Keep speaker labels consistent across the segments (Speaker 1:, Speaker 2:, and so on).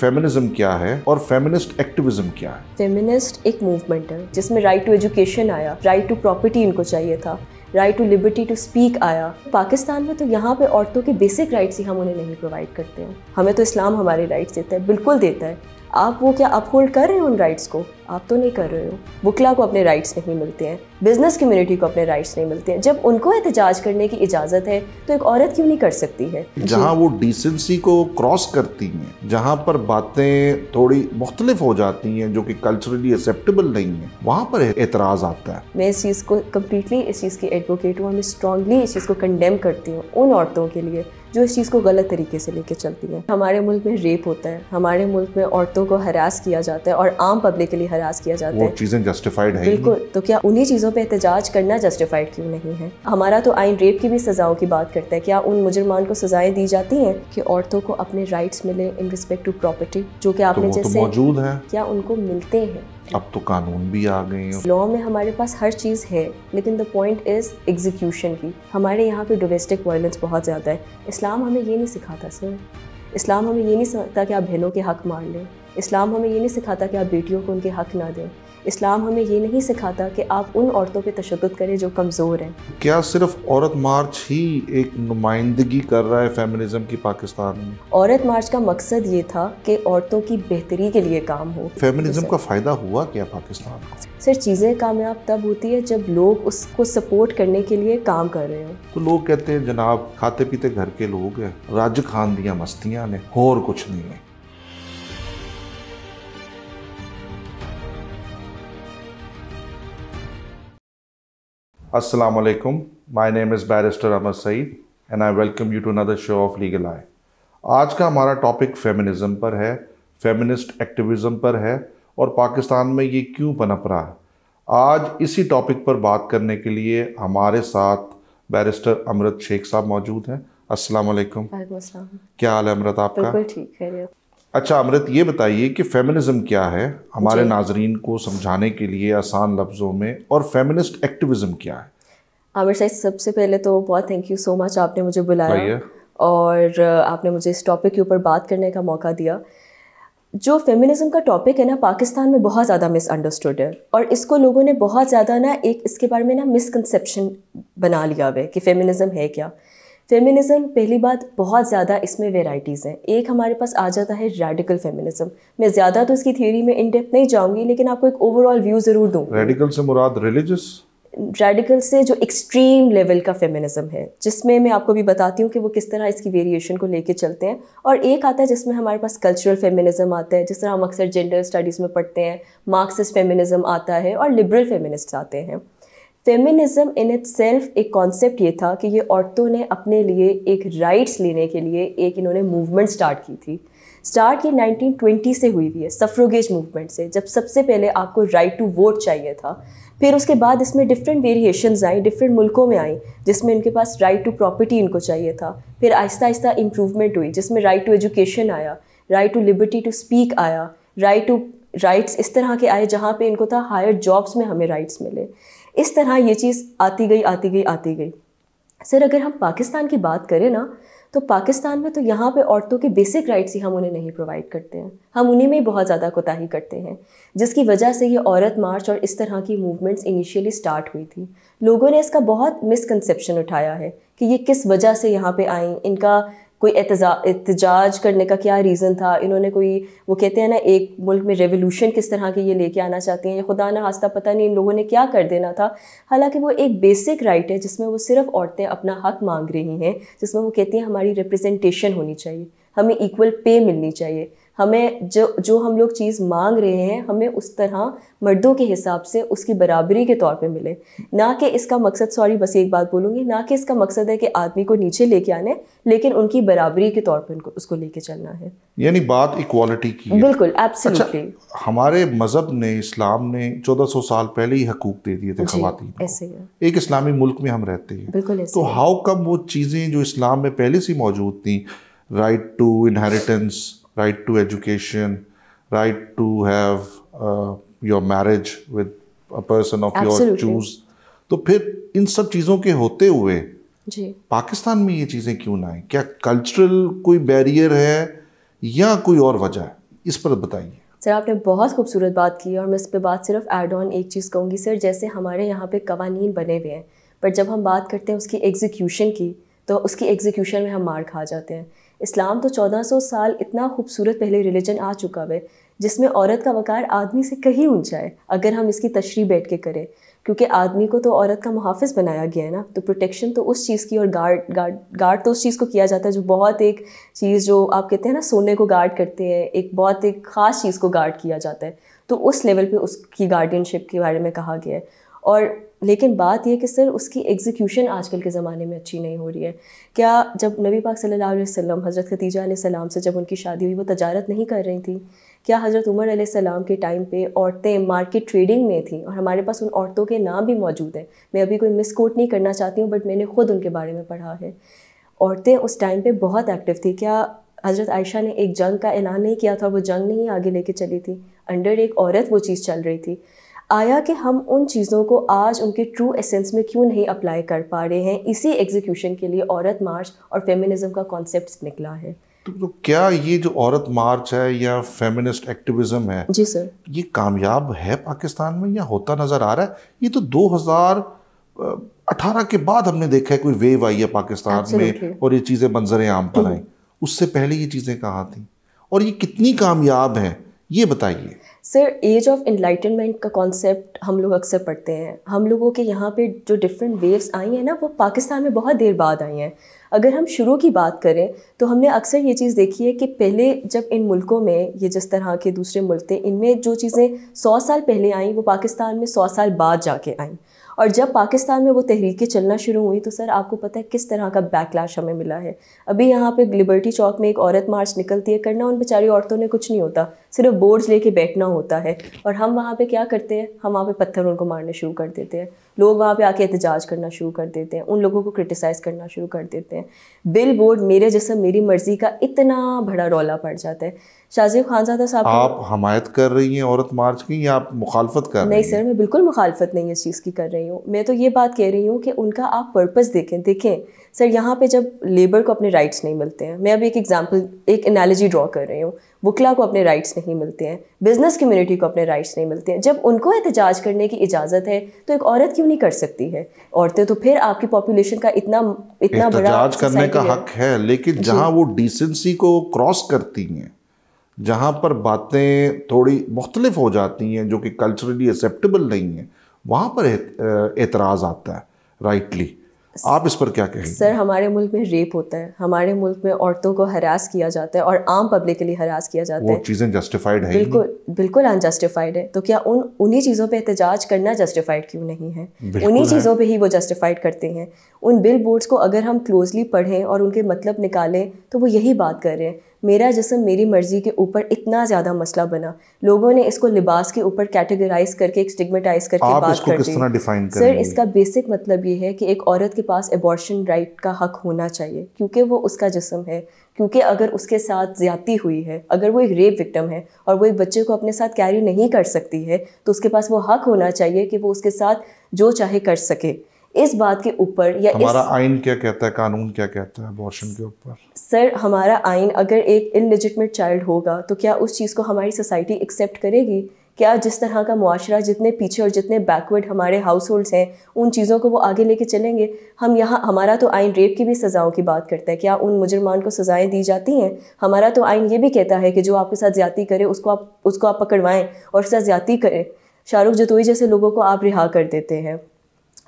Speaker 1: Feminism क्या है और फेमिनिस्ट एक्टिविज्म क्या है
Speaker 2: फेमिनिस्ट एक मूवमेंट है जिसमें राइट टू एजुकेशन आया राइट टू प्रॉपर्टी इनको चाहिए था right to liberty to speak आया पाकिस्तान में तो यहाँ पे औरतों के बेसिक राइट्स ही हम उन्हें नहीं प्रोवाइड करते हैं हमें तो इस्लाम हमारे राइट्स देता है बिल्कुल देता है आप वो क्या अपहोल्ड कर रहे हैं उन राइट्स को आप तो नहीं कर रहे हो बुकला को अपने राइट्स नहीं मिलते हैं बिजनेस कम्युनिटी को अपने राइट्स नहीं मिलते हैं जब उनको एहतजाज करने की इजाज़त है तो एक औरत क्यों नहीं कर सकती है जहाँ
Speaker 1: वो डिसेंसी को क्रॉस करती हैं जहाँ पर बातें थोड़ी मुख्तलिफ हो जाती हैं जो कि कल्चरली एक्सेप्टेबल नहीं है वहाँ पर एतराज़ आता है
Speaker 2: मैं इस चीज़ को कम्प्लीटली इस चीज़ की एडवोकेट हूँ मैं स्ट्रांगली इस चीज़ को कंडेम करती हूँ उन औरतों के लिए जो इस चीज़ को गलत तरीके से लेके चलती हैं हमारे मुल्क में रेप होता है हमारे मुल्क में औरतों को हरास किया जाता है और आम पब्लिक के लिए हरास किया जाता है
Speaker 1: चीज़ें जस्टिफाइड बिल्कुल
Speaker 2: तो क्या उन्ही चीज़ों पर एहतजाज करना जस्टिफाइड क्यों नहीं है हमारा तो आइन रेप की भी सज़ाओं की बात करता है क्या उन मुजरमान को सजाएं दी जाती हैं कि औरतों को अपने राइट्स मिले इन रिस्पेक्ट टू प्रॉपर्टी जो कि आपने तो, तो जैसे मौजूद है क्या उनको मिलते हैं
Speaker 1: अब तो कानून भी आ गए हैं लॉ
Speaker 2: में हमारे पास हर चीज़ है लेकिन द पॉइंट इज़ एग्जीक्यूशन की हमारे यहाँ पे डोमेस्टिक वायलेंस बहुत ज़्यादा है इस्लाम हमें ये नहीं सिखाता सर इस्लाम हमें ये नहीं सिखाता कि आप बहनों के हक मार लें इस्लाम हमें ये नहीं सिखाता कि आप बेटियों को उनके हक ना दें इस्लाम हमें ये नहीं सिखाता कि आप उन औरतों पे तशद करें जो कमज़ोर हैं
Speaker 1: क्या सिर्फ औरत मार्च ही एक नुमाइंदगी कर रहा है फेमिनिज्म की पाकिस्तान में
Speaker 2: औरत मार्च का मकसद ये था कि औरतों की बेहतरी के लिए काम हो फेमिनिज्म का
Speaker 1: फ़ायदा हुआ क्या पाकिस्तान
Speaker 2: को सर चीज़ें कामयाब तब होती है जब लोग उसको सपोर्ट करने के लिए काम कर रहे हो
Speaker 1: तो लोग कहते हैं जनाब खाते पीते घर के लोग हैं राज खान दिया मस्तियाँ ने और कुछ नहीं है Assalamu alaikum. My name is Barrister Amar Saeed and I welcome you to another show of Legal Eye. आज का हमारा टॉपिक फेमिनिज्म पर है फेमिनिस्ट एक्टिविज्म पर है और पाकिस्तान में ये क्यों पनप रहा है आज इसी टॉपिक पर बात करने के लिए हमारे साथ बैरिस्टर अमृत शेख साहब मौजूद हैं अस्सलाम वालेकुम क्या हाल है अमृत आपका बिल्कुल ठीक है अच्छा अमृत ये बताइए कि फेमिनिज्म क्या है हमारे नाजरीन को समझाने के लिए आसान लफ्ज़ों में और फेमिनिस्ट एक्टिविज़्म क्या है
Speaker 2: आमिर साहब सबसे पहले तो बहुत थैंक यू सो मच आपने मुझे बुलाया और आपने मुझे इस टॉपिक के ऊपर बात करने का मौका दिया जो फेमिनिज्म का टॉपिक है ना पाकिस्तान में बहुत ज़्यादा मिसअंडरस्टूड है और इसको लोगों ने बहुत ज़्यादा ना एक इसके बारे में ना मिसकनसेप्शन बना लिया हुआ है कि फेमिनिज्म है क्या फेमिनिज़म पहली बात बहुत ज़्यादा इसमें वेराइटीज़ हैं एक हमारे पास आ जाता है रेडिकल फेमिनिज़म मैं ज़्यादा तो इसकी थ्योरी में इन डेप्थ नहीं जाऊँगी लेकिन आपको एक ओवरऑल व्यू ज़रूर दूँ
Speaker 1: रेडिकल से मुराद रिलीजियस
Speaker 2: रेडिकल से जो एक्सट्रीम लेवल का फेमिनिज्म है जिसमें मैं आपको भी बताती हूँ कि वो किस तरह इसकी वेरिएशन को लेके चलते हैं और एक आता है जिसमें हमारे पास कल्चरल फेमिनिज्म आता है जिस तरह हम अक्सर जेंडर स्टडीज़ में पढ़ते हैं मार्क्सिस्ट फेमिनिज्म आता है और लिबरल फेमिनिस्ट आते हैं फेमिनिज्म इन इट सेल्फ एक कॉन्सेप्ट ये था कि ये औरतों ने अपने लिए एक राइट्स लेने के लिए एक इन्होंने मूवमेंट स्टार्ट की थी स्टार्ट ये 1920 से हुई हुई है सफ्रोगेज मूवमेंट से जब सबसे पहले आपको राइट टू वोट चाहिए था फिर उसके बाद इसमें डिफरेंट वेरिएशंस आई डिफरेंट मुल्कों में आई जिसमें इनके पास राइट टू प्रॉपर्टी इनको चाहिए था फिर आहिस्ता आहिस्ता इम्प्रूवमेंट हुई जिसमें राइट टू एजुकेशन आया right to liberty to speak आया राइट टू राइट्स इस तरह के आए जहाँ पे इनको था हायर जॉब्स में हमें राइट्स मिले इस तरह ये चीज़ आती गई आती गई आती गई सर अगर हम पाकिस्तान की बात करें ना तो पाकिस्तान में तो यहाँ पे औरतों के बेसिक राइट्स ही हम उन्हें नहीं प्रोवाइड करते हैं हम उन्हीं में बहुत ज़्यादा कोताही करते हैं जिसकी वजह से ये औरत मार्च और इस तरह की मूवमेंट्स इनिशियली स्टार्ट हुई थी लोगों ने इसका बहुत मिसकनसेप्शन उठाया है कि ये किस वजह से यहाँ पे आई इनका कोई एहतजाज करने का क्या रीज़न था इन्होंने कोई वो कहते हैं ना एक मुल्क में रेवोल्यूशन किस तरह के ये लेके आना चाहते हैं ये खुदा ना हास्ता पता नहीं इन लोगों ने क्या कर देना था हालांकि वो एक बेसिक राइट है जिसमें वो सिर्फ औरतें अपना हक मांग रही हैं जिसमें वो कहती हैं हमारी रिप्रेजेंटेशन होनी चाहिए हमें इक्वल पे मिलनी चाहिए हमें जो जो हम लोग चीज़ मांग रहे हैं हमें उस तरह मर्दों के हिसाब से उसकी बराबरी के तौर पे मिले ना कि इसका मकसद सॉरी बस एक बात बोलूँगी ना कि इसका मकसद है कि आदमी को नीचे लेके आने लेकिन उनकी बराबरी के तौर पर उनको उसको लेके चलना है
Speaker 1: यानी बात इक्वालिटी की है। बिल्कुल एब्सोल्युटली अच्छा, हमारे मज़हब ने इस्लाम ने सौ साल पहले ही हकूक दे दिए थे खातन ऐसे एक इस्लामी मुल्क में हम रहते हैं बिल्कुल तो हाउ कम वो चीज़ें जो इस्लाम में पहले से मौजूद थी right to inheritance right to education, right to have uh, your marriage with a person of Absolutely. your choose. तो फिर इन सब चीज़ों के होते हुए जी पाकिस्तान में ये चीज़ें क्यों ना आए क्या कल्चरल कोई बैरियर है या कोई और वजह है इस पर बताइए
Speaker 2: सर आपने बहुत खूबसूरत बात की और मैं इस पर बात सिर्फ एड ऑन एक चीज़ कहूँगी सर जैसे हमारे यहाँ पे कवानीन बने हुए हैं पर जब हम बात करते हैं उसकी एग्जीक्यूशन की तो उसकी एग्जीक्यूशन में हम मार खा जाते हैं इस्लाम तो 1400 साल इतना खूबसूरत पहले रिलीजन आ चुका है जिसमें औरत का वक़ार आदमी से कहीं ऊंचा है अगर हम इसकी तशरी बैठ के करें क्योंकि आदमी को तो औरत का मुहाफ़ बनाया गया है ना तो प्रोटेक्शन तो उस चीज़ की और गार्ड गार्ड गार्ड तो उस चीज़ को किया जाता है जो बहुत एक चीज़ जो आप कहते हैं ना सोने को गार्ड करते हैं एक बहुत एक ख़ास चीज़ को गार्ड किया जाता है तो उस लेवल पे उसकी गार्डियनशिप के बारे में कहा गया है और लेकिन बात यह कि सर उसकी एग्जीक्यूशन आजकल के ज़माने में अच्छी नहीं हो रही है क्या जब नबी पाक सल्लल्लाहु अलैहि वसल्लम हज़रत खतीजा सलाम से जब उनकी शादी हुई वो तजारत नहीं कर रही थी क्या हज़रत उमर सलाम के टाइम पे औरतें मार्केट ट्रेडिंग में थी और हमारे पास उन औरतों के नाम भी मौजूद हैं मैं अभी कोई मिसकोट नहीं करना चाहती हूँ बट मैंने ख़ुद उनके बारे में पढ़ा है औरतें उस टाइम पर बहुत एक्टिव थी क्या हज़रत आयशा ने एक जंग का ऐलान नहीं किया था वो जंग नहीं आगे लेके चली थी अंडर एक औरत वो चीज़ चल रही थी आया कि हम उन चीज़ों को आज उनके ट्रू एसेंस में क्यों नहीं अप्लाई कर पा रहे हैं इसी एग्जीक्यूशन के लिए औरत मार्च और फेमिनिज्म का कॉन्सेप्ट निकला है तो,
Speaker 1: तो क्या ये जो औरत मार्च है या फेमिनिस्ट एक्टिविज्म है जी सर ये कामयाब है पाकिस्तान में या होता नज़र आ रहा है ये तो 2018 के बाद हमने देखा है कोई वेव आई है पाकिस्तान Absolutely. में और ये चीज़ें मंजर आम पर आई उससे पहले ये चीज़ें कहाँ थी और ये कितनी कामयाब हैं ये बताइए
Speaker 2: सर एज ऑफ इन्लाइटनमेंट का कॉन्सेप्ट हम लोग अक्सर पढ़ते हैं हम लोगों के यहाँ पे जो डिफरेंट वेव्स आई हैं ना वो पाकिस्तान में बहुत देर बाद आई हैं अगर हम शुरू की बात करें तो हमने अक्सर ये चीज़ देखी है कि पहले जब इन मुल्कों में ये जिस तरह के दूसरे मुल्क थे इनमें जो चीज़ें सौ साल पहले आईं वो पाकिस्तान में सौ साल बाद जाके आईं और जब पाकिस्तान में वो तहरीकें चलना शुरू हुई तो सर आपको पता है किस तरह का बैकलैश हमें मिला है अभी यहाँ पे लिबर्टी चौक में एक औरत मार्च निकलती है करना उन बेचारी औरतों ने कुछ नहीं होता सिर्फ बोर्ड्स लेके बैठना होता है और हम वहाँ पे क्या करते हैं हम वहाँ पे पत्थर उनको मारने शुरू कर देते हैं लोग वहाँ पे आके एहतजाज करना शुरू कर देते हैं उन लोगों को क्रिटिसाइज़ करना शुरू कर देते हैं बिल बोर्ड मेरे जैसा मेरी मर्ज़ी का इतना बड़ा रौला पड़ जाता है शाजिब खानजादा साहब आप
Speaker 1: हमायत कर रही हैं औरत मार्च की या आप मुखालफत कर नहीं सर
Speaker 2: मैं बिल्कुल मुखालफत नहीं इस चीज़ की कर रही हूँ मैं तो ये बात कह रही हूँ कि उनका आप पर्पज़ देखें देखें सर यहाँ पे जब लेबर को अपने राइट्स नहीं मिलते हैं मैं अभी एक एग्जाम्पल एक एनालॉजी ड्रॉ कर रही हूँ वकला को अपने राइट्स नहीं मिलते हैं बिज़नेस कम्युनिटी को अपने राइट्स नहीं मिलते हैं जब उनको एहतजाज करने की इजाज़त है तो एक औरत क्यों नहीं कर सकती है औरतें तो फिर आपकी पॉपुलेशन का इतना इतना बड़ा करने का हक
Speaker 1: है लेकिन जहाँ वो डिसेंसी को क्रॉस करती हैं जहाँ पर बातें थोड़ी मुख्तलिफ हो जाती हैं जो कि कल्चरली एक्सेप्टेबल नहीं है वहाँ पर एतराज़ आता है राइटली आप इस पर क्या कहेंगे सर
Speaker 2: हमारे मुल्क में रेप होता है हमारे मुल्क में औरतों को हरास किया जाता है और आम पब्लिक के लिए हरास किया जाता वो है वो
Speaker 1: चीज़ें जस्टिफाइड है बिल्कुल
Speaker 2: बिल्कुल अनजस्टिफाइड है तो क्या उन उन्हीं चीज़ों पे एहतजाज करना जस्टिफाइड क्यों नहीं है उन्हीं चीज़ों पे ही वो जस्टिफाइड करते हैं उन बिल बोर्ड्स को अगर हम क्लोजली पढ़ें और उनके मतलब निकालें तो वो यही बात कर रहे हैं मेरा जिसम मेरी मर्ज़ी के ऊपर इतना ज़्यादा मसला बना लोगों ने इसको लिबास के ऊपर कैटेगराइज करके एक स्टिगमेटाइज करके बात कर दी सर इसका बेसिक मतलब ये है कि एक औरत के पास एबॉर्शन राइट का हक होना चाहिए क्योंकि वो उसका जिसम है क्योंकि अगर उसके साथ ज़्यादती हुई है अगर वो एक रेप विक्टम है और वो एक बच्चे को अपने साथ कैरी नहीं कर सकती है तो उसके पास वो हक होना चाहिए कि वो उसके साथ जो चाहे कर सके इस बात के ऊपर या हमारा इस...
Speaker 1: आइन क्या कहता है कानून क्या कहता है अबॉर्शन के ऊपर
Speaker 2: सर हमारा आइन अगर एक इनलिजिटमेट चाइल्ड होगा तो क्या उस चीज़ को हमारी सोसाइटी एक्सेप्ट करेगी क्या जिस तरह का मुआरा जितने पीछे और जितने बैकवर्ड हमारे हाउस होल्ड्स हैं उन चीज़ों को वो आगे लेके चलेंगे हम यहाँ हमारा तो आइन रेप की भी सज़ाओं की बात करता है क्या उन मुजरमान को सज़ाएं दी जाती हैं हमारा तो आइन ये भी कहता है कि जो आपके साथ ज़्यादा करे उसको आप उसको आप पकड़वाएँ और उसके साथ ज़्यादा करें शाहरुख जतोई जैसे लोगों को आप रिहा कर देते हैं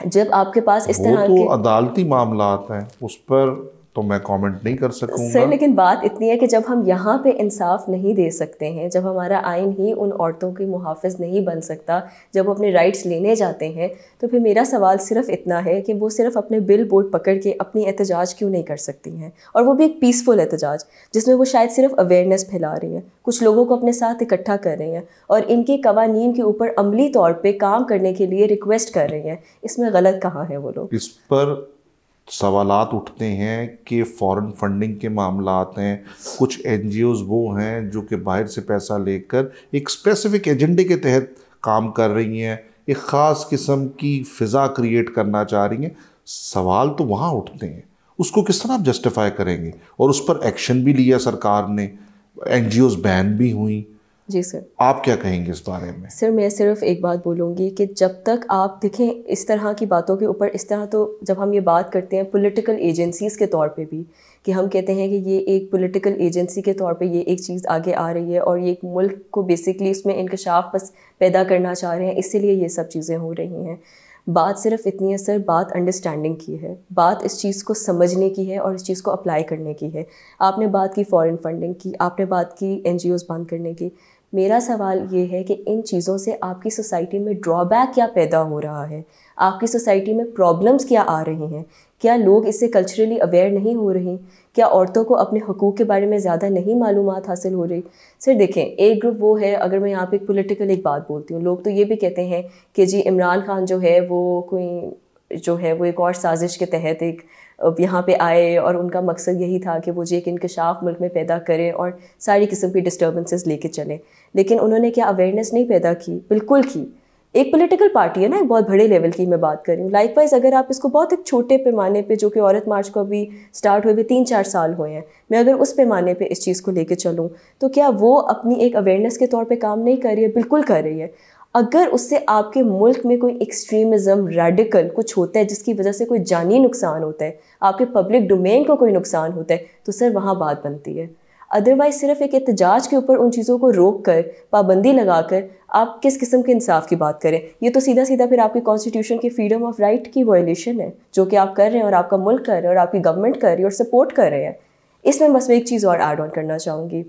Speaker 2: जब आपके पास इस तरह तो के
Speaker 1: अदालती मामला हैं उस पर तो मैं कमेंट नहीं कर सकूंगा सर लेकिन
Speaker 2: बात इतनी है कि जब हम यहाँ पे इंसाफ नहीं दे सकते हैं जब हमारा आइन ही उन औरतों की मुहाफ़ नहीं बन सकता जब वो अपने राइट्स लेने जाते हैं तो फिर मेरा सवाल सिर्फ इतना है कि वो सिर्फ अपने बिल बोर्ड पकड़ के अपनी एहतजाज क्यों नहीं कर सकती हैं और वो भी एक पीसफुल एहतजाज जिसमें वो शायद सिर्फ अवेयरनेस फैला रही हैं कुछ लोगों को अपने साथ इकट्ठा कर रही हैं और इनके कवानीन के ऊपर अमली तौर पर काम करने के लिए रिक्वेस्ट कर रही हैं इसमें गलत कहाँ है वो लोग
Speaker 1: इस पर सवालत उठते हैं कि फॉरेन फंडिंग के मामला हैं कुछ एन वो हैं जो कि बाहर से पैसा लेकर एक स्पेसिफिक एजेंडे के तहत काम कर रही हैं एक ख़ास किस्म की फ़िज़ा क्रिएट करना चाह रही हैं सवाल तो वहाँ उठते हैं उसको किस तरह आप जस्टिफाई करेंगे और उस पर एक्शन भी लिया सरकार ने एन बैन भी हुई जी सर आप क्या कहेंगे इस बारे में
Speaker 2: सर मैं सिर्फ एक बात बोलूँगी कि जब तक आप देखें इस तरह की बातों के ऊपर इस तरह तो जब हम ये बात करते हैं पॉलिटिकल एजेंसीज़ के तौर पे भी कि हम कहते हैं कि ये एक पॉलिटिकल एजेंसी के तौर पे ये एक चीज़ आगे आ रही है और ये एक मुल्क को बेसिकली उसमें इंकशाफ बस पैदा करना चाह रहे हैं इसीलिए ये सब चीज़ें हो रही हैं बात सिर्फ इतनी है सर बात अंडरस्टैंडिंग की है बात इस चीज़ को समझने की है और इस चीज़ को अप्लाई करने की है आपने बात की फ़ॉरेन फंडिंग की आपने बात की एन बंद करने की मेरा सवाल ये है कि इन चीज़ों से आपकी सोसाइटी में ड्रॉबैक क्या पैदा हो रहा है आपकी सोसाइटी में प्रॉब्लम्स क्या आ रही हैं क्या लोग इससे कल्चरली अवेयर नहीं हो रहे क्या औरतों को अपने हकूक़ के बारे में ज़्यादा नहीं मालूम हासिल हो रही सर देखें एक ग्रुप वो है अगर मैं यहाँ पे पोलिटिकल एक बात बोलती हूँ लोग तो ये भी कहते हैं कि जी इमरान खान जो है वो कोई जो है वो एक और साजिश के तहत एक यहाँ पे आए और उनका मकसद यही था कि वो जी एक इंकशाफ मुल्क में पैदा करें और सारी किस्म की डिस्टर्बेंसेस लेके चलें लेकिन उन्होंने क्या अवेयरनेस नहीं पैदा की बिल्कुल की एक पॉलिटिकल पार्टी है ना एक बहुत बड़े लेवल की मैं बात कर रही हूँ लाइक वाइज अगर आप इसको बहुत एक छोटे पैमाने पे जो कि औरत मार्च को अभी स्टार्ट हुए भी तीन चार साल हुए हैं मैं अगर उस पैमाने पे इस चीज़ को लेके चलूँ तो क्या वो अपनी एक अवेयरनेस के तौर पे काम नहीं कर रही है बिल्कुल कर रही है अगर उससे आपके मुल्क में कोई एक्सट्रीमिज़म रेडिकल कुछ होता है जिसकी वजह से कोई जानी नुकसान होता है आपके पब्लिक डोमेन को कोई नुकसान होता है तो सर वहाँ बात बनती है अदरवाइज सिर्फ एक एहतजाज के ऊपर उन चीज़ों को रोक कर पाबंदी लगा कर आप किस किस्म के इंसाफ की बात करें ये तो सीधा सीधा फिर आपके कॉन्स्टिट्यूशन के फ्रीडम ऑफ राइट की वायलेशन है जो कि आप कर रहे हैं और आपका मुल्क कर रहे हैं और आपकी गवर्नमेंट कर रही है और सपोर्ट कर रहे हैं इसमें बस मैं एक चीज़ और एड ऑन करना चाहूँगी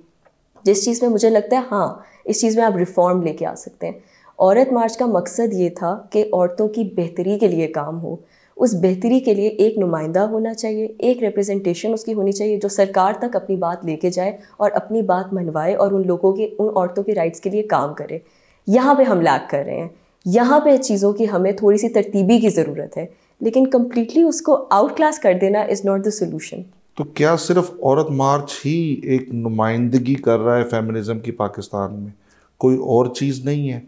Speaker 2: जिस चीज़ में मुझे लगता है हाँ इस चीज़ में आप रिफॉर्म लेके आ सकते हैं औरत मार्च का मकसद ये था कि औरतों की बेहतरी के लिए काम हो उस बेहतरी के लिए एक नुमाइंदा होना चाहिए एक रिप्रेजेंटेशन उसकी होनी चाहिए जो सरकार तक अपनी बात लेके जाए और अपनी बात मनवाए और उन लोगों के उन औरतों के राइट्स के लिए काम करे यहाँ पे हम लैक कर रहे हैं यहाँ पे चीज़ों की हमें थोड़ी सी तरतीबी की ज़रूरत है लेकिन कम्प्लीटली उसको आउट क्लास कर देना इज़ नॉट द सोल्यूशन
Speaker 1: तो क्या सिर्फ औरत मार्च ही एक नुमाइंदगी कर रहा है फेमिनिज़म की पाकिस्तान में कोई और चीज़ नहीं है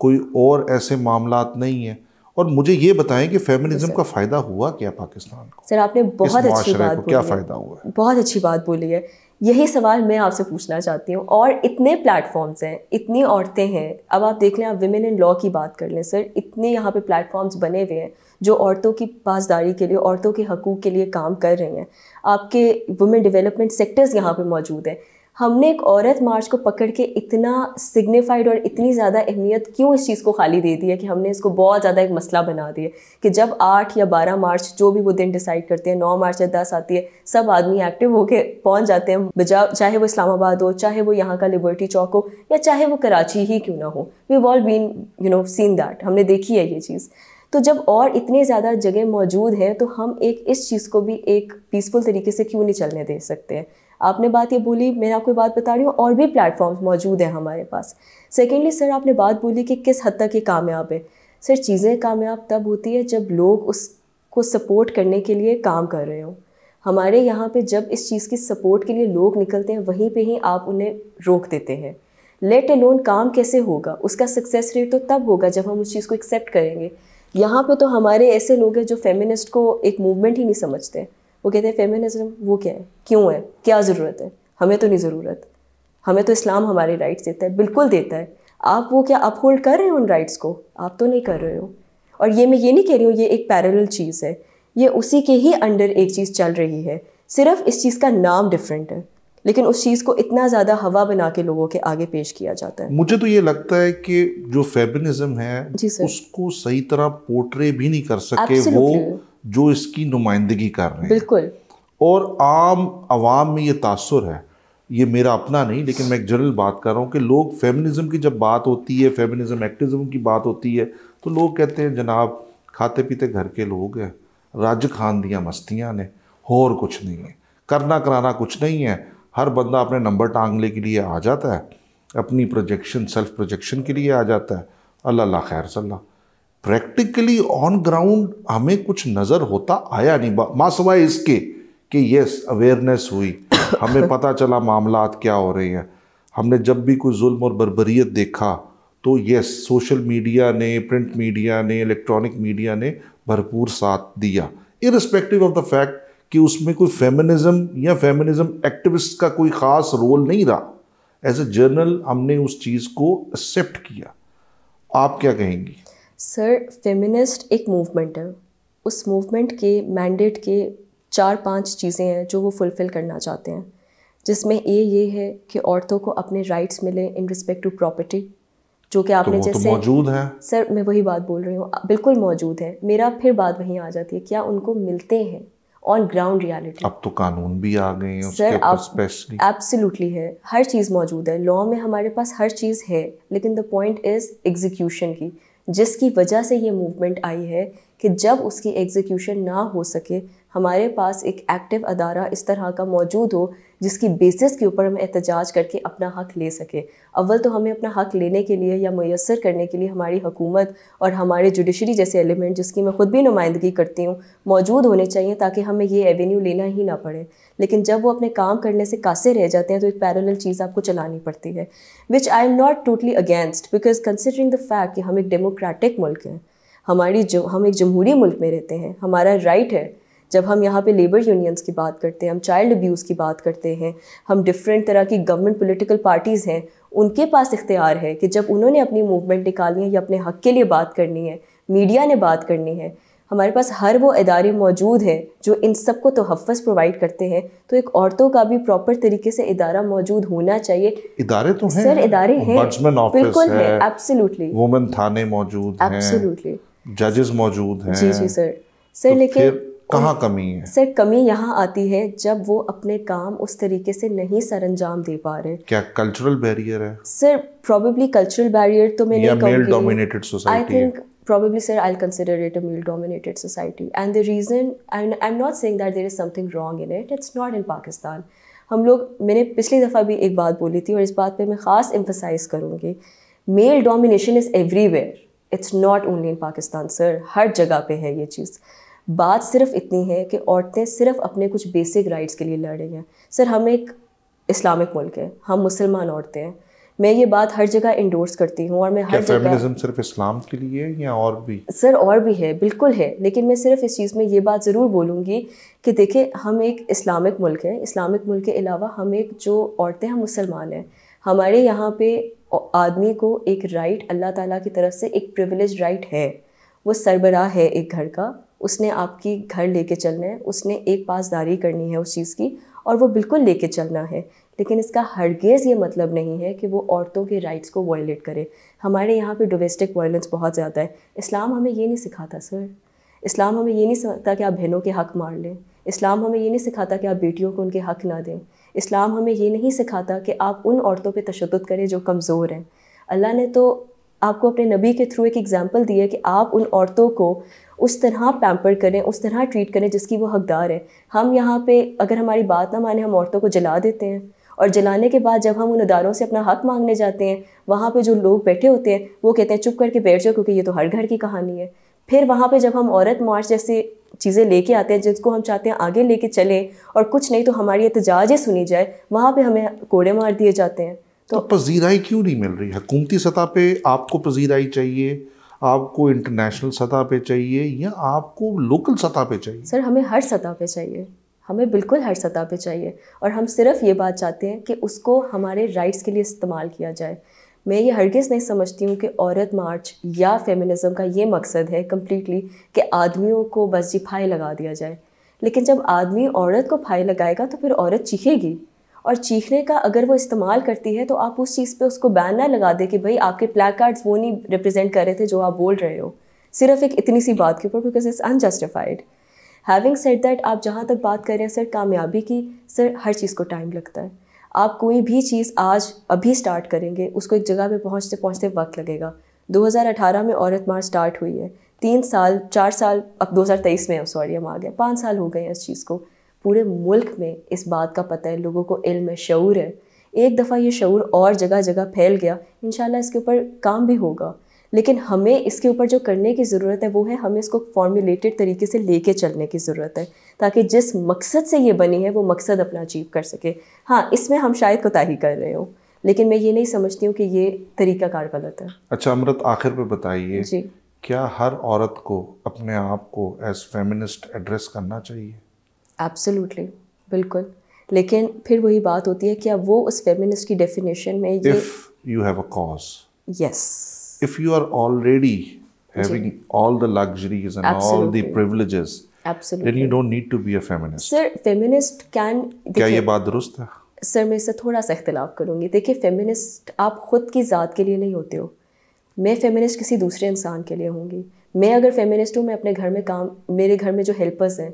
Speaker 1: कोई और ऐसे मामला नहीं है और मुझे ये बताएं कि फेमिनिज्म का फ़ायदा हुआ क्या पाकिस्तान
Speaker 2: को सर आपने बहुत अच्छी बात बोली क्या फ़ायदा हुआ बहुत अच्छी बात बोली है यही सवाल मैं आपसे पूछना चाहती हूँ और इतने प्लेटफॉर्म्स हैं इतनी औरतें हैं अब आप देख लें आप विमेन इन लॉ की बात कर लें सर इतने यहाँ पे प्लेटफॉर्म्स बने हुए हैं जो औरतों की पासदारी के लिए औरतों के हकूक़ के लिए काम कर रही हैं आपके वुमेन डेवलपमेंट सेक्टर्स यहाँ पे मौजूद हैं हमने एक औरत मार्च को पकड़ के इतना सिग्निफाइड और इतनी ज़्यादा अहमियत क्यों इस चीज़ को खाली दे दी है कि हमने इसको बहुत ज़्यादा एक मसला बना दिया कि जब आठ या बारह मार्च जो भी वो दिन डिसाइड करते हैं नौ मार्च या दस आती है सब आदमी एक्टिव होके पहुँच जाते हैं बजा चाहे वो इस्लामाबाद हो चाहे वो यहाँ का लिबर्टी चौक हो या चाहे वो कराची ही क्यों ना हो we all been you know seen that हमने देखी है ये चीज़ तो जब और इतने ज़्यादा जगह मौजूद हैं तो हम एक इस चीज़ को भी एक पीसफुल तरीके से क्यों नहीं चलने दे सकते हैं आपने बात ये बोली मैं आपको बात बता रही हूँ और भी प्लेटफॉर्म्स मौजूद हैं हमारे पास सेकेंडली सर आपने बात बोली कि किस हद तक ये कामयाब है सर चीज़ें कामयाब तब होती है जब लोग उसको सपोर्ट करने के लिए काम कर रहे हों हमारे यहाँ पे जब इस चीज़ की सपोर्ट के लिए लोग निकलते हैं वहीं पे ही आप उन्हें रोक देते हैं लेट लोन काम कैसे होगा उसका सक्सेस रेट तो तब होगा जब हम उस चीज़ को एक्सेप्ट करेंगे यहाँ पे तो हमारे ऐसे लोग हैं जो फेमिनिस्ट को एक मूवमेंट ही नहीं समझते वो कहते हैं फेमिनिज्म वो क्या है क्यों है क्या ज़रूरत है हमें तो नहीं ज़रूरत हमें तो इस्लाम हमारे राइट्स देता है बिल्कुल देता है आप वो क्या अपहोल्ड कर रहे हो उन राइट्स को आप तो नहीं कर रहे हो और ये मैं ये नहीं कह रही हूँ ये एक पैरल चीज़ है ये उसी के ही अंडर एक चीज़ चल रही है सिर्फ इस चीज़ का नाम डिफरेंट है लेकिन उस चीज़ को इतना ज़्यादा हवा बना के लोगों के आगे पेश किया जाता है
Speaker 1: मुझे तो ये लगता है कि जो फेमिनिज्म है उसको सही तरह पोर्ट्रे भी नहीं कर सके Absolutely. वो जो इसकी नुमाइंदगी कर रहे हैं बिल्कुल और आम आवाम में ये तासर है ये मेरा अपना नहीं लेकिन मैं एक जनरल बात कर रहा हूँ कि लोग फेमिनिज्म की जब बात होती है फेमिनिज़म एक्टिज़म की बात होती है तो लोग कहते हैं जनाब खाते पीते घर के लोग हैं राज खान दियाँ मस्तियाँ ने और कुछ नहीं है करना कराना कुछ नहीं है हर बंदा अपने नंबर टांगने के लिए आ जाता है अपनी प्रोजेक्शन सेल्फ प्रोजेक्शन के लिए आ जाता है अल्लाह खैर सल्ला प्रैक्टिकली ऑन ग्राउंड हमें कुछ नज़र होता आया नहीं माँ सवाए इसके कि यस अवेयरनेस हुई हमें पता चला मामला क्या हो रहे हैं हमने जब भी कोई जुल्म और बरबरीत देखा तो यस सोशल मीडिया ने प्रिंट मीडिया ने इलेक्ट्रॉनिक मीडिया ने भरपूर साथ दिया इरिस्पेक्टिव ऑफ द फैक्ट कि उसमें कोई फेमिनिज्म या फेमिनिज्म एक्टिविस्ट का कोई ख़ास रोल नहीं रहा एज ए जर्नल हमने उस चीज़ को एक्सेप्ट किया आप क्या कहेंगी
Speaker 2: सर फेमिनिस्ट एक मूवमेंट है उस मूवमेंट के मैंडेट के चार पांच चीज़ें हैं जो वो फुलफ़िल करना चाहते हैं जिसमें ए ये है कि औरतों को अपने राइट्स मिले इन रिस्पेक्ट टू प्रॉपर्टी जो कि आपने तो, तो जैसे तो मौजूद है सर मैं वही बात बोल रही हूँ बिल्कुल मौजूद है मेरा फिर बात वहीं आ जाती है क्या उनको मिलते हैं ऑन ग्राउंड रियलिटी
Speaker 1: अब तो कानून भी आ गए हैं सर आप एब्सोल्युटली
Speaker 2: है हर चीज़ मौजूद है लॉ में हमारे पास हर चीज़ है लेकिन द पॉइंट इज़ एग्जीक्यूशन की जिसकी वजह से ये मूवमेंट आई है कि जब उसकी एग्जीक्यूशन ना हो सके हमारे पास एक एक्टिव अदारा इस तरह का मौजूद हो जिसकी बेसिस के ऊपर हम एहतजाज करके अपना हक ले सकें अव्वल तो हमें अपना हक लेने के लिए या मैसर करने के लिए हमारी हुकूमत और हमारे जुडिशरी जैसे एलिमेंट जिसकी मैं ख़ुद भी नुमाइंदगी करती हूँ मौजूद होने चाहिए ताकि हमें ये एवेन्यू लेना ही ना पड़े लेकिन जब वो अपने काम करने से कासे रह जाते हैं तो एक पैरल चीज़ आपको चलानी पड़ती है which I am not totally against because considering the fact कि हम एक डेमोक्रेटिक मुल्क हैं हमारी जो हम एक जमहूरी मुल्क में रहते हैं हमारा राइट है जब हम यहाँ पे लेबर यूनियंस की बात करते हैं हम चाइल्ड अब्यूज़ की बात करते हैं हम डिफरेंट तरह की गवर्नमेंट पॉलिटिकल पार्टीज़ हैं उनके पास इख्तियार है कि जब उन्होंने अपनी मूवमेंट निकालनी है या अपने हक़ के लिए बात करनी है मीडिया ने बात करनी है हमारे पास हर वो इदारे मौजूद हैं जो इन सब को तहफ़ प्रोवाइड करते हैं तो एक औरतों का भी प्रॉपर तरीके से इदारा मौजूद होना चाहिए
Speaker 1: इदारे तो हैं सर इदारे हैं बिल्कुल है
Speaker 2: एब्सोल्युटली
Speaker 1: वुमेन थाने मौजूद हैं एब्सोल्युटली जजेस मौजूद हैं जी जी सर
Speaker 2: सर तो लेकिन
Speaker 1: कहाँ कमी है
Speaker 2: सर कमी यहाँ आती है जब वो अपने काम उस तरीके से नहीं सर अंजाम दे पा रहे
Speaker 1: क्या कल्चरल बैरियर है
Speaker 2: सर प्रोबेबली कल्चरल बैरियर तो मैं male dominated society I think probably sir i'll consider it a male dominated society and the reason and i'm not saying that there is something wrong in it it's not in pakistan हम लोग मैंने पिछली दफ़ा भी एक बात बोली थी और इस बात पे मैं ख़ास एम्फसाइज करूँगी male domination is everywhere it's not only in Pakistan sir हर जगह पे है ये चीज़ बात सिर्फ इतनी है कि औरतें सिर्फ अपने कुछ बेसिक राइट्स के लिए लड़ रही हैं सर हम एक इस्लामिक मुल्क है हम मुसलमान औरतें हैं मैं ये बात हर जगह इंडोर्स करती हूँ और मैं हर जगह
Speaker 1: सिर्फ इस्लाम के लिए है या और भी
Speaker 2: सर और भी है बिल्कुल है लेकिन मैं सिर्फ इस चीज़ में ये बात ज़रूर बोलूँगी कि देखिए हम एक इस्लामिक मुल्क है इस्लामिक मुल्क के अलावा हम एक जो औरतें हम मुसलमान हैं हमारे यहाँ पे आदमी को एक राइट अल्लाह ताला की तरफ से एक प्रिविलेज राइट है वो सरबराह है एक घर का उसने आपकी घर लेके चलना है उसने एक पासदारी करनी है उस चीज़ की और वो बिल्कुल लेके चलना है लेकिन इसका हरगेज़ ये मतलब नहीं है कि वो औरतों के राइट्स को वायलेट करे हमारे यहाँ पे डोमेस्टिक वायलेंस बहुत ज़्यादा है इस्लाम हमें ये नहीं सिखाता सर इस्लाम हमें ये नहीं सिखाता कि आप बहनों के हक़ मार लें इस्लाम हमें ये नहीं सिखाता कि आप बेटियों को उनके हक़ ना दें इस्लाम हमें ये नहीं सिखाता कि आप उन औरतों पर तशद करें जो कमज़ोर हैं अल्लाह ने तो आपको अपने नबी के थ्रू एक एग्ज़ाम्पल दिया कि आप उन औरतों को उस तरह पैम्पर करें उस तरह ट्रीट करें जिसकी वो हकदार है हम यहाँ पे अगर हमारी बात ना माने हम औरतों को जला देते हैं और जलाने के बाद जब हम उन अदारों से अपना हक मांगने जाते हैं वहाँ पे जो लोग बैठे होते हैं वो कहते हैं चुप करके बैठ जाओ क्योंकि ये तो हर घर की कहानी है फिर वहाँ पे जब हम औरत मार्च जैसी चीज़ें लेके आते हैं जिसको हम चाहते हैं आगे लेके चलें और कुछ नहीं तो हमारी एहतजाजें सुनी जाए वहाँ पर हमें कोड़े मार दिए जाते हैं
Speaker 1: तो, तो, पजीराई क्यों नहीं मिल रही हकूमती सतह पे आपको पजीराई चाहिए आपको इंटरनेशनल सतह पे चाहिए या आपको लोकल सतह पे चाहिए
Speaker 2: सर हमें हर सतह पे चाहिए हमें बिल्कुल हर सतह पे चाहिए और हम सिर्फ ये बात चाहते हैं कि उसको हमारे राइट्स के लिए इस्तेमाल किया जाए मैं ये हरगिज़ नहीं समझती हूँ कि औरत मार्च या फेमिनिज़म का ये मकसद है कम्प्लीटली कि आदमियों को बस जी फाई लगा दिया जाए लेकिन जब आदमी औरत को फाई लगाएगा तो फिर औरत चीखेगी और चीखने का अगर वो इस्तेमाल करती है तो आप उस चीज़ पे उसको बैन ना लगा दे कि भाई आपके प्लैक कार्ड्स वो नहीं रिप्रेजेंट कर रहे थे जो आप बोल रहे हो सिर्फ एक इतनी सी बात के ऊपर because it's unjustified having set that आप जहाँ तक बात कर रहे हैं सर कामयाबी की सर हर चीज़ को टाइम लगता है आप कोई भी चीज़ आज अभी स्टार्ट करेंगे उसको एक जगह पे पहुँचते पहुँचते वक्त लगेगा 2018 में औरत मार स्टार्ट हुई है तीन साल चार साल अब 2023 में सॉरी हम आ गए पाँच साल हो गए हैं इस चीज़ को पूरे मुल्क में इस बात का पता है लोगों को इल्म है शूर है एक दफ़ा ये शूर और जगह जगह फैल गया इन इसके ऊपर काम भी होगा लेकिन हमें इसके ऊपर जो करने की ज़रूरत है वो है हमें इसको फॉर्मुलेटेड तरीके से लेके चलने की ज़रूरत है ताकि जिस मकसद से ये बनी है वो मकसद अपना अचीव कर सके हाँ इसमें हम शायद कोताही कर रहे हो लेकिन मैं ये नहीं समझती हूँ कि ये तरीका कार गलत है
Speaker 1: अच्छा अमृत आखिर पर बताइए जी क्या हर औरत को अपने आप को एज फेमिनिस्ट एड्रेस करना चाहिए
Speaker 2: एब्सोल्युटली बिल्कुल लेकिन फिर वही बात होती है कि अब वो उस फेमिनिस्ट की डेफिनेशन में ये
Speaker 1: you have a cause yes if you are already क्या ये बात दुरुस्त है
Speaker 2: सर मैं इससे थोड़ा सा इख्तलाफ करूँगी देखिए फेमिनिस्ट आप ख़ुद की ज़ात के लिए नहीं होते हो मैं फेमिनिस्ट किसी दूसरे इंसान के लिए होंगी मैं अगर फेमिनिस्ट हूँ मैं अपने घर में काम मेरे घर में जो हेल्पर्स हैं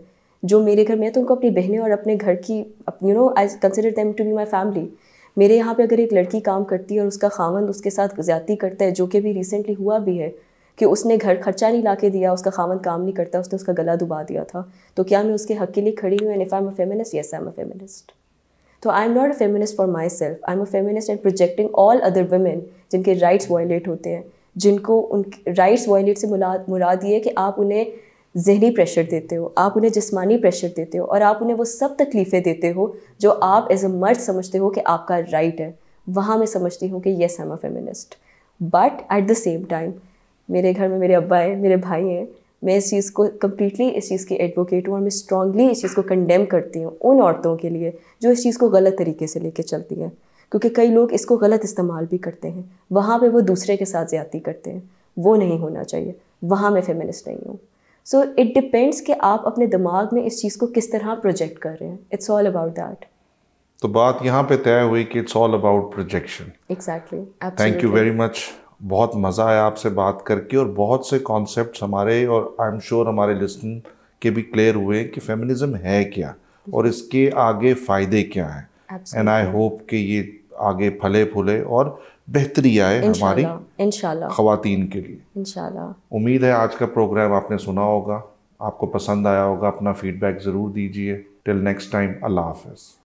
Speaker 2: जो मेरे घर में है तो उनको अपनी बहनें और अपने घर की you know I consider them to be my family मेरे यहाँ पे अगर एक लड़की काम करती है और उसका खावंद उसके साथ ज्यादा करता है जो कि अभी रिसेंटली हुआ भी है कि उसने घर खर्चा नहीं ला के दिया उसका खामन काम नहीं करता उसने उसका गला दुबा दिया था तो क्या मैं उसके हक के लिए खड़ी हूँ and if I am a feminist yes I am a feminist तो I am not a feminist for myself I am a feminist and projecting all other women जिनके राइट्स वायलेट होते हैं जिनको उन राइट्स वायलेट से मुराद मुराद ये है कि आप उन्हें जहनी प्रेशर देते हो आप उन्हें जिसमानी प्रेशर देते हो और आप उन्हें वो सब तकलीफ़ें देते हो जो आप एज अ मर्द समझते हो कि आपका राइट है वहाँ मैं समझती हूँ कि yes I am a feminist but at the same time मेरे घर में मेरे अब्बा हैं मेरे भाई हैं मैं इस चीज़ को कम्प्लीटली इस चीज़ की एडवोकेट हूँ और मैं स्ट्रांगली इस चीज़ को कंडेम करती हूँ उन औरतों के लिए जो इस चीज़ को गलत तरीके से लेके चलती हैं क्योंकि कई लोग इसको गलत इस्तेमाल भी करते हैं वहाँ पे वो दूसरे के साथ ज़्यादती करते हैं वो नहीं होना चाहिए वहाँ मैं फेमिनिस्ट नहीं हूँ सो इट डिपेंड्स कि आप अपने दिमाग में इस चीज़ को किस तरह प्रोजेक्ट कर रहे हैं इट्स ऑल अबाउट दैट
Speaker 1: तो बात यहाँ पे तय हुई कि it's all about projection
Speaker 2: exactly thank you very
Speaker 1: much बहुत मज़ा आया आपसे बात करके और बहुत से कॉन्सेप्ट हमारे और आई एम श्योर हमारे लिस्टन के भी क्लियर हुए कि फेमिनिज्म है क्या और इसके आगे फ़ायदे क्या हैं
Speaker 2: एंड आई होप
Speaker 1: कि ये आगे फले फूले और बेहतरी आए हमारी इनशाला खातन के लिए इनशाला उम्मीद है आज का प्रोग्राम आपने सुना होगा आपको पसंद आया होगा अपना फीडबैक ज़रूर दीजिए टिल नेक्स्ट टाइम अल्लाह
Speaker 2: हाफिज़